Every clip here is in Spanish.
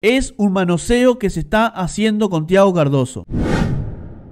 Es un manoseo que se está haciendo con Tiago Cardoso.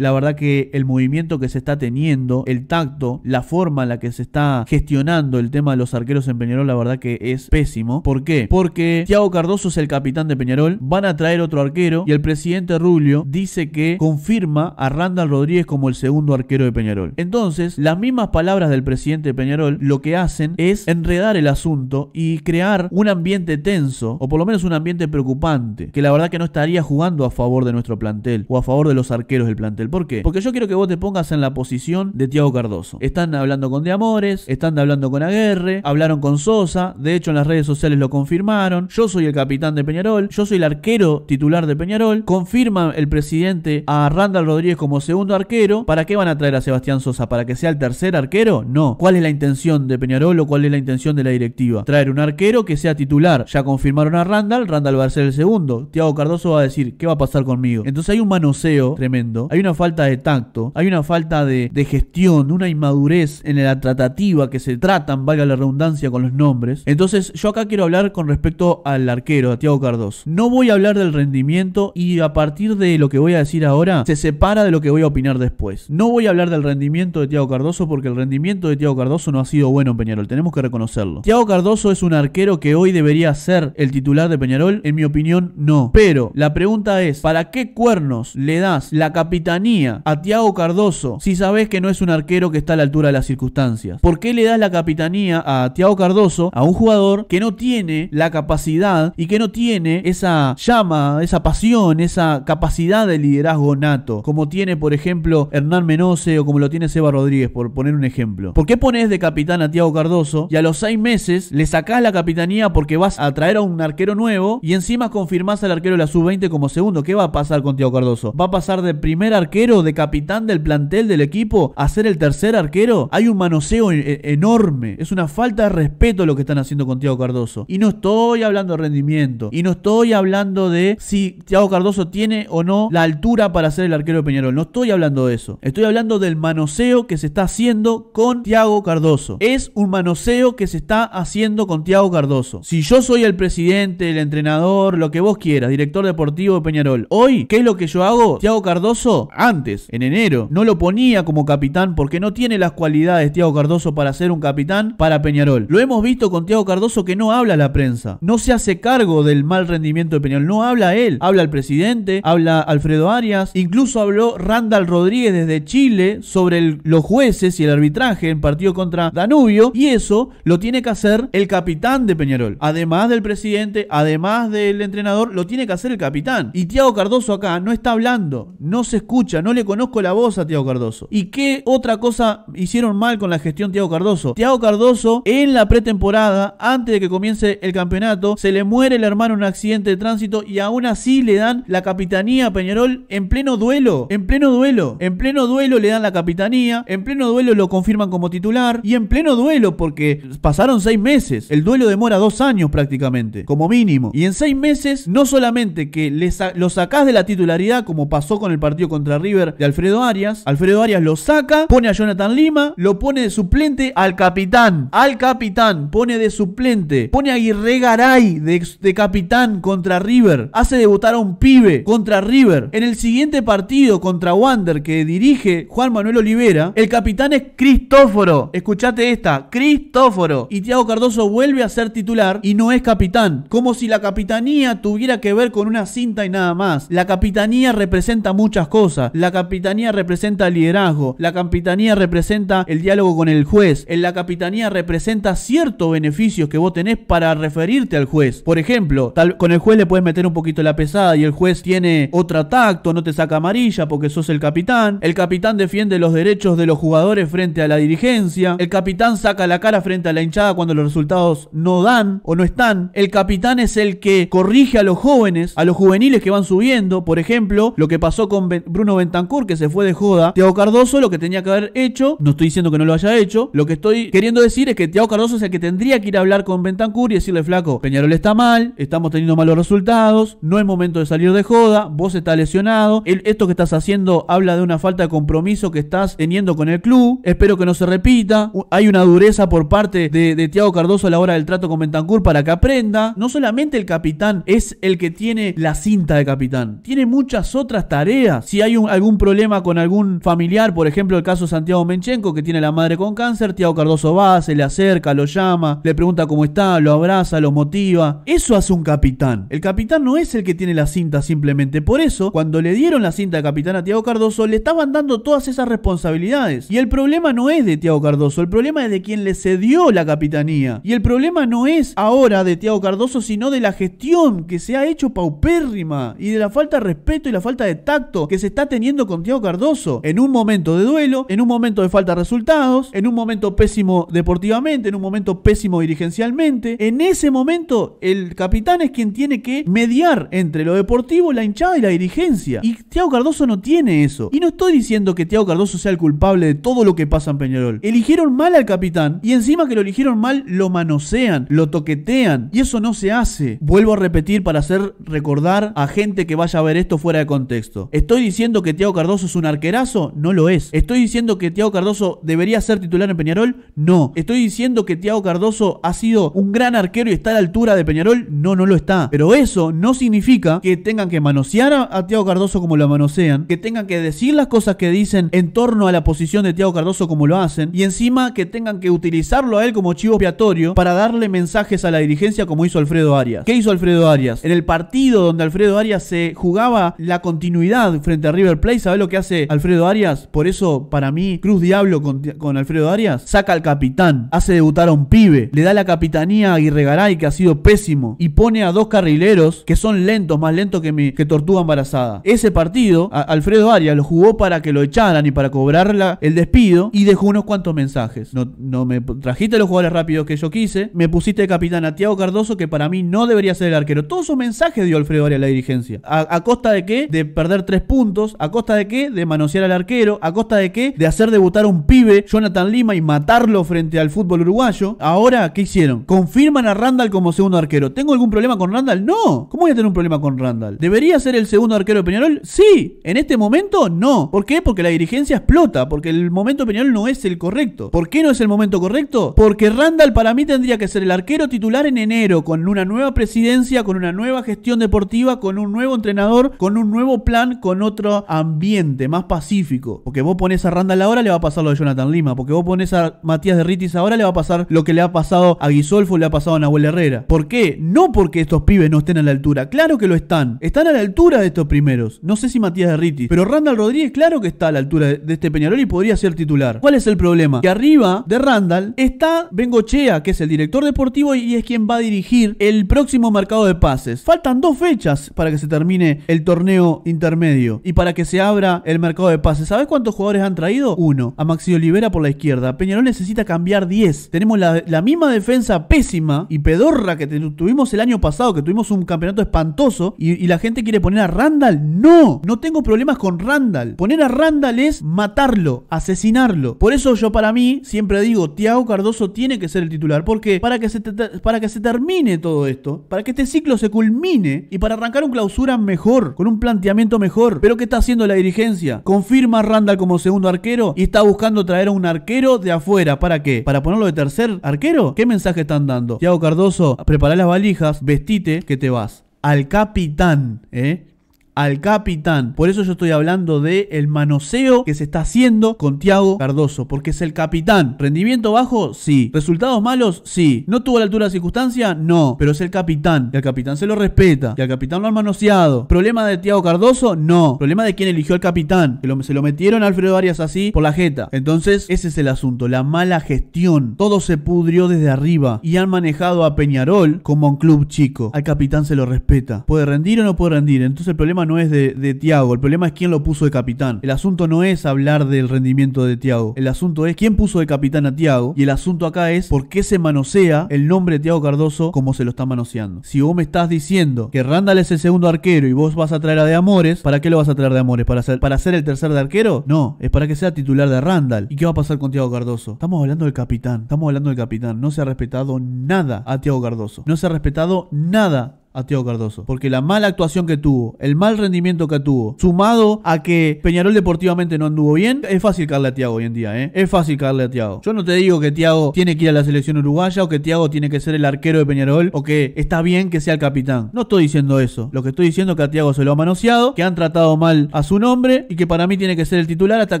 La verdad que el movimiento que se está teniendo, el tacto, la forma en la que se está gestionando el tema de los arqueros en Peñarol, la verdad que es pésimo. ¿Por qué? Porque Thiago Cardoso es el capitán de Peñarol, van a traer otro arquero y el presidente Rubio dice que confirma a Randall Rodríguez como el segundo arquero de Peñarol. Entonces, las mismas palabras del presidente de Peñarol lo que hacen es enredar el asunto y crear un ambiente tenso, o por lo menos un ambiente preocupante, que la verdad que no estaría jugando a favor de nuestro plantel o a favor de los arqueros del plantel. ¿Por qué? Porque yo quiero que vos te pongas en la posición de Tiago Cardoso. Están hablando con De Amores, están hablando con Aguerre, hablaron con Sosa, de hecho en las redes sociales lo confirmaron. Yo soy el capitán de Peñarol, yo soy el arquero titular de Peñarol. Confirma el presidente a Randall Rodríguez como segundo arquero. ¿Para qué van a traer a Sebastián Sosa? ¿Para que sea el tercer arquero? No. ¿Cuál es la intención de Peñarol o cuál es la intención de la directiva? Traer un arquero que sea titular. Ya confirmaron a Randall, Randall va a ser el segundo. Tiago Cardoso va a decir, ¿qué va a pasar conmigo? Entonces hay un manoseo tremendo. Hay una falta de tacto, hay una falta de, de gestión, una inmadurez en la tratativa que se tratan, valga la redundancia, con los nombres. Entonces yo acá quiero hablar con respecto al arquero, a Tiago Cardoso. No voy a hablar del rendimiento y a partir de lo que voy a decir ahora se separa de lo que voy a opinar después. No voy a hablar del rendimiento de Tiago Cardoso porque el rendimiento de Tiago Cardoso no ha sido bueno en Peñarol, tenemos que reconocerlo. Tiago Cardoso es un arquero que hoy debería ser el titular de Peñarol, en mi opinión no. Pero la pregunta es, ¿para qué cuernos le das la capitanía a Tiago Cardoso si sabes que no es un arquero que está a la altura de las circunstancias? ¿Por qué le das la capitanía a Tiago Cardoso, a un jugador que no tiene la capacidad y que no tiene esa llama, esa pasión, esa capacidad de liderazgo nato, como tiene, por ejemplo, Hernán Menose o como lo tiene Seba Rodríguez, por poner un ejemplo? ¿Por qué pones de capitán a Tiago Cardoso y a los seis meses le sacás la capitanía porque vas a traer a un arquero nuevo y encima confirmás al arquero de la sub-20 como segundo? ¿Qué va a pasar con Tiago Cardoso? ¿Va a pasar de primer arquero? arquero, de capitán del plantel del equipo, hacer el tercer arquero, hay un manoseo enorme. Es una falta de respeto lo que están haciendo con Tiago Cardoso. Y no estoy hablando de rendimiento. Y no estoy hablando de si Tiago Cardoso tiene o no la altura para ser el arquero de Peñarol. No estoy hablando de eso. Estoy hablando del manoseo que se está haciendo con Tiago Cardoso. Es un manoseo que se está haciendo con Tiago Cardoso. Si yo soy el presidente, el entrenador, lo que vos quieras, director deportivo de Peñarol, hoy, ¿qué es lo que yo hago? Tiago Cardoso, antes, en enero. No lo ponía como capitán porque no tiene las cualidades Tiago Cardoso para ser un capitán para Peñarol. Lo hemos visto con Tiago Cardoso que no habla a la prensa, no se hace cargo del mal rendimiento de Peñarol, no habla él, habla al presidente, habla Alfredo Arias, incluso habló Randall Rodríguez desde Chile sobre los jueces y el arbitraje en partido contra Danubio y eso lo tiene que hacer el capitán de Peñarol. Además del presidente, además del entrenador, lo tiene que hacer el capitán. Y Tiago Cardoso acá no está hablando, no se escucha no le conozco la voz a Tiago Cardoso. ¿Y qué otra cosa hicieron mal con la gestión Tiago Cardoso? Tiago Cardoso en la pretemporada, antes de que comience el campeonato, se le muere el hermano en un accidente de tránsito y aún así le dan la capitanía a Peñarol en pleno duelo, en pleno duelo, en pleno duelo le dan la capitanía, en pleno duelo lo confirman como titular y en pleno duelo porque pasaron seis meses, el duelo demora dos años prácticamente, como mínimo. Y en seis meses no solamente que lo sacás de la titularidad como pasó con el partido contra River de Alfredo Arias. Alfredo Arias lo saca, pone a Jonathan Lima, lo pone de suplente al capitán. Al capitán, pone de suplente. Pone a Aguirre Garay de, capitán contra River. Hace debutar a un pibe contra River. En el siguiente partido contra Wander que dirige Juan Manuel Olivera, el capitán es Cristóforo. Escuchate esta, Cristóforo. Y Thiago Cardoso vuelve a ser titular y no es capitán. Como si la capitanía tuviera que ver con una cinta y nada más. La capitanía representa muchas cosas. La capitanía representa el liderazgo. La capitanía representa el diálogo con el juez. En la capitanía representa ciertos beneficios que vos tenés para referirte al juez. Por ejemplo, con el juez le puedes meter un poquito la pesada y el juez tiene otro tacto, no te saca amarilla porque sos el capitán. El capitán defiende los derechos de los jugadores frente a la dirigencia. El capitán saca la cara frente a la hinchada cuando los resultados no dan o no están. El capitán es el que corrige a los jóvenes, a los juveniles que van subiendo. Por ejemplo, lo que pasó con Bruno Bentancur que se fue de joda. Tiago Cardoso lo que tenía que haber hecho, no estoy diciendo que no lo haya hecho, lo que estoy queriendo decir es que Tiago Cardoso es el que tendría que ir a hablar con Bentancur y decirle, flaco, Peñarol está mal, estamos teniendo malos resultados, no es momento de salir de joda, vos estás lesionado, esto que estás haciendo habla de una falta de compromiso que estás teniendo con el club, espero que no se repita, hay una dureza por parte de, de Tiago Cardoso a la hora del trato con Bentancur para que aprenda, no solamente el capitán es el que tiene la cinta de capitán, tiene muchas otras tareas, si hay un algún problema con algún familiar, por ejemplo el caso Santiago Menchenko que tiene la madre con cáncer, Tiago Cardoso va, se le acerca, lo llama, le pregunta cómo está, lo abraza, lo motiva. Eso hace un capitán. El capitán no es el que tiene la cinta simplemente. Por eso, cuando le dieron la cinta de capitán a Tiago Cardoso, le estaban dando todas esas responsabilidades. Y el problema no es de Tiago Cardoso, el problema es de quien le cedió la capitanía. Y el problema no es ahora de Tiago Cardoso, sino de la gestión que se ha hecho paupérrima y de la falta de respeto y la falta de tacto que se está teniendo con Tiago Cardoso en un momento de duelo, en un momento de falta de resultados, en un momento pésimo deportivamente, en un momento pésimo dirigencialmente. En ese momento, el capitán es quien tiene que mediar entre lo deportivo, la hinchada y la dirigencia. Y Thiago Cardoso no tiene eso. Y no estoy diciendo que Tiago Cardoso sea el culpable de todo lo que pasa en Peñarol. Eligieron mal al capitán y encima que lo eligieron mal, lo manosean, lo toquetean. Y eso no se hace. Vuelvo a repetir para hacer recordar a gente que vaya a ver esto fuera de contexto. Estoy diciendo que Tiago Cardoso es un arquerazo? No lo es. ¿Estoy diciendo que Tiago Cardoso debería ser titular en Peñarol? No. ¿Estoy diciendo que Tiago Cardoso ha sido un gran arquero y está a la altura de Peñarol? No, no lo está. Pero eso no significa que tengan que manosear a, Tiago Cardoso como lo manosean, que tengan que decir las cosas que dicen en torno a la posición de Tiago Cardoso como lo hacen, y encima que tengan que utilizarlo a él como chivo expiatorio para darle mensajes a la dirigencia como hizo Alfredo Arias. ¿Qué hizo Alfredo Arias? En el partido donde Alfredo Arias se jugaba la continuidad frente a River Play, lo que hace Alfredo Arias? Por eso, para mí, Cruz Diablo con, Alfredo Arias saca al capitán, hace debutar a un pibe, le da la capitanía a Garay, que ha sido pésimo, y pone a dos carrileros que son lentos, más lentos que, que Tortuga Embarazada. Ese partido, Alfredo Arias lo jugó para que lo echaran y para cobrar el despido, y dejó unos cuantos mensajes. No, no me trajiste los jugadores rápidos que yo quise, me pusiste de capitán a Tiago Cardoso, que para mí no debería ser el arquero. Todos esos mensajes dio Alfredo Arias a la dirigencia. ¿A, a costa de qué? De perder tres puntos, ¿A costa de qué? De manosear al arquero. ¿A costa de qué? De hacer debutar a un pibe, Jonathan Lima, y matarlo frente al fútbol uruguayo. Ahora, ¿qué hicieron? Confirman a Randall como segundo arquero. ¿Tengo algún problema con Randall? No. ¿Cómo voy a tener un problema con Randall? ¿Debería ser el segundo arquero de Peñarol? Sí. En este momento, no. ¿Por qué? Porque la dirigencia explota. Porque el momento de Peñarol no es el correcto. ¿Por qué no es el momento correcto? Porque Randall para mí tendría que ser el arquero titular en enero, con una nueva presidencia, con una nueva gestión deportiva, con un nuevo entrenador, con un nuevo plan, con otro ambiente más pacífico. Porque vos pones a Randall ahora, le va a pasar lo de Jonathan Lima. Porque vos pones a Matías de Ritis ahora, le va a pasar lo que le ha pasado a Guisolfo, le ha pasado a Nahuel Herrera. ¿Por qué? No porque estos pibes no estén a la altura. Claro que lo están. Están a la altura de estos primeros. No sé si Matías de Ritis. Pero Randall Rodríguez, claro que está a la altura de, este Peñarol y podría ser titular. ¿Cuál es el problema? Que arriba de Randall está Bengochea, que es el director deportivo y es quien va a dirigir el próximo mercado de pases. Faltan dos fechas para que se termine el torneo intermedio y para que se abra el mercado de pases. ¿Sabes cuántos jugadores han traído? Uno, a Maxi Olivera por la izquierda. Peñarol necesita cambiar 10. Tenemos la, misma defensa pésima y pedorra que tuvimos el año pasado, que tuvimos un campeonato espantoso y, la gente quiere poner a Randall. No, no tengo problemas con Randall. Poner a Randall es matarlo, asesinarlo. Por eso yo para mí siempre digo, Tiago Cardoso tiene que ser el titular. Porque para que se, para que se termine todo esto, para que este ciclo se culmine y para arrancar un clausura mejor, con un planteamiento mejor. Pero que está haciendo la dirigencia. Confirma a Randall como segundo arquero y está buscando traer a un arquero de afuera. ¿Para qué? ¿Para ponerlo de tercer arquero? ¿Qué mensaje están dando? Tiago Cardoso, prepara las valijas, vestite que te vas. Al capitán, ¿eh? al capitán. Por eso yo estoy hablando de el manoseo que se está haciendo con Tiago Cardoso, porque es el capitán. ¿Rendimiento bajo? Sí. ¿Resultados malos? Sí. ¿No tuvo la altura de circunstancia? No. Pero es el capitán. Y al capitán se lo respeta. Y al capitán lo han manoseado. ¿Problema de Tiago Cardoso? No. ¿Problema de quién eligió al capitán? Que se lo metieron Alfredo Arias así por la jeta. Entonces, ese es el asunto. La mala gestión. Todo se pudrió desde arriba. Y han manejado a Peñarol como un club chico. Al capitán se lo respeta. Puede rendir o no puede rendir. Entonces el problema no es de, Tiago, el problema es quién lo puso de capitán. El asunto no es hablar del rendimiento de Tiago, el asunto es quién puso de capitán a Tiago y el asunto acá es por qué se manosea el nombre de Tiago Cardoso como se lo está manoseando. Si vos me estás diciendo que Randall es el segundo arquero y vos vas a traer a De Amores, ¿para qué lo vas a traer de Amores? ¿Para ser, para ser el tercer de arquero? No, es para que sea titular de Randall. ¿Y qué va a pasar con Tiago Cardoso? Estamos hablando del capitán, estamos hablando del capitán. No se ha respetado nada a Tiago Cardoso. No se ha respetado nada a Tiago Cardoso. Porque la mala actuación que tuvo, el mal rendimiento que tuvo, sumado a que Peñarol deportivamente no anduvo bien, es fácil caerle a Tiago hoy en día, ¿eh? Es fácil caerle a Tiago. Yo no te digo que Tiago tiene que ir a la selección uruguaya o que Tiago tiene que ser el arquero de Peñarol o que está bien que sea el capitán. No estoy diciendo eso. Lo que estoy diciendo es que a Tiago se lo ha manoseado, que han tratado mal a su nombre y que para mí tiene que ser el titular hasta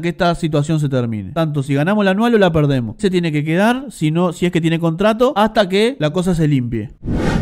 que esta situación se termine. Tanto si ganamos la anual o la perdemos. Se tiene que quedar, si no, si es que tiene contrato, hasta que la cosa se limpie.